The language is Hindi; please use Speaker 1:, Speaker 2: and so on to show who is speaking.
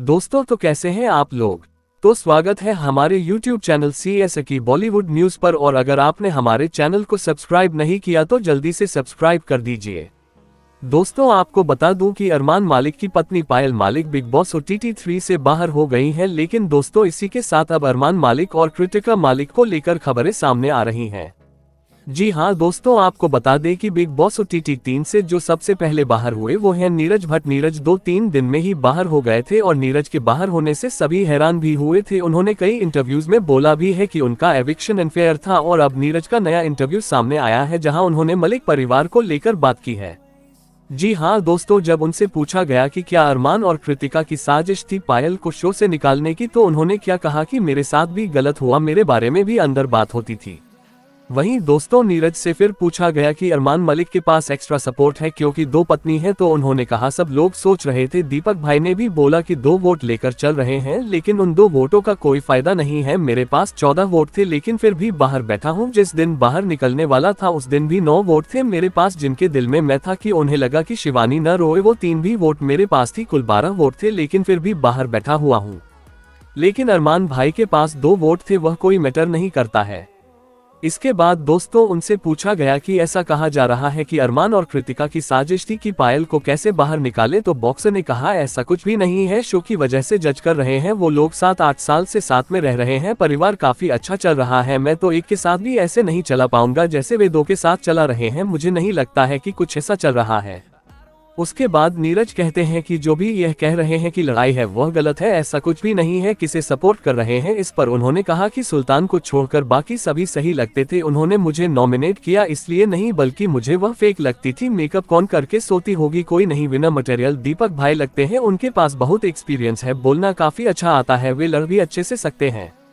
Speaker 1: दोस्तों तो कैसे हैं आप लोग तो स्वागत है हमारे YouTube चैनल सी एस की बॉलीवुड न्यूज पर और अगर आपने हमारे चैनल को सब्सक्राइब नहीं किया तो जल्दी से सब्सक्राइब कर दीजिए दोस्तों आपको बता दूं कि अरमान मालिक की पत्नी पायल मालिक बिग बॉस और टी थ्री से बाहर हो गई हैं लेकिन दोस्तों इसी के साथ अब अरमान मालिक और कृतिका मालिक को लेकर खबरें सामने आ रही हैं जी हाँ दोस्तों आपको बता दें कि बिग बॉस ओटीटी तीन से जो सबसे पहले बाहर हुए वो हैं नीरज भट्ट नीरज दो तीन दिन में ही बाहर हो गए थे और नीरज के बाहर होने से सभी हैरान भी हुए थे उन्होंने कई इंटरव्यूज में बोला भी है कि उनका एविक्शन अनफेयर था और अब नीरज का नया इंटरव्यू सामने आया है जहाँ उन्होंने मलिक परिवार को लेकर बात की है जी हाँ दोस्तों जब उनसे पूछा गया कि क्या अरमान और कृतिका की साजिश थी पायल को शो से निकालने की तो उन्होंने क्या कहा कि मेरे साथ भी गलत हुआ मेरे बारे में भी अंदर बात होती थी वहीं दोस्तों नीरज से फिर पूछा गया कि अरमान मलिक के पास एक्स्ट्रा सपोर्ट है क्योंकि दो पत्नी है तो उन्होंने कहा सब लोग सोच रहे थे दीपक भाई ने भी बोला कि दो वोट लेकर चल रहे हैं लेकिन उन दो वोटों का कोई फायदा नहीं है मेरे पास चौदह वोट थे लेकिन फिर भी बाहर बैठा हूँ जिस दिन बाहर निकलने वाला था उस दिन भी नौ वोट थे मेरे पास जिनके दिल में मैं था की उन्हें लगा की शिवानी न रोए वो तीन भी वोट मेरे पास थी कुल बारह वोट थे लेकिन फिर भी बाहर बैठा हुआ हूँ लेकिन अरमान भाई के पास दो वोट थे वह कोई मैटर नहीं करता है इसके बाद दोस्तों उनसे पूछा गया कि ऐसा कहा जा रहा है कि अरमान और कृतिका की साजिश थी कि पायल को कैसे बाहर निकाले तो बॉक्सर ने कहा ऐसा कुछ भी नहीं है शो की वजह से जज कर रहे हैं वो लोग सात आठ साल से साथ में रह रहे हैं परिवार काफी अच्छा चल रहा है मैं तो एक के साथ भी ऐसे नहीं चला पाऊंगा जैसे वे दो के साथ चला रहे हैं मुझे नहीं लगता है की कुछ ऐसा चल रहा है उसके बाद नीरज कहते हैं कि जो भी यह कह रहे हैं कि लड़ाई है वह गलत है ऐसा कुछ भी नहीं है किसे सपोर्ट कर रहे हैं इस पर उन्होंने कहा कि सुल्तान को छोड़कर बाकी सभी सही लगते थे उन्होंने मुझे नॉमिनेट किया इसलिए नहीं बल्कि मुझे वह फेक लगती थी मेकअप कौन करके सोती होगी कोई नहीं बिना मटेरियल दीपक भाई लगते हैं उनके पास बहुत एक्सपीरियंस है बोलना काफी अच्छा आता है वे लड़ भी अच्छे से सकते हैं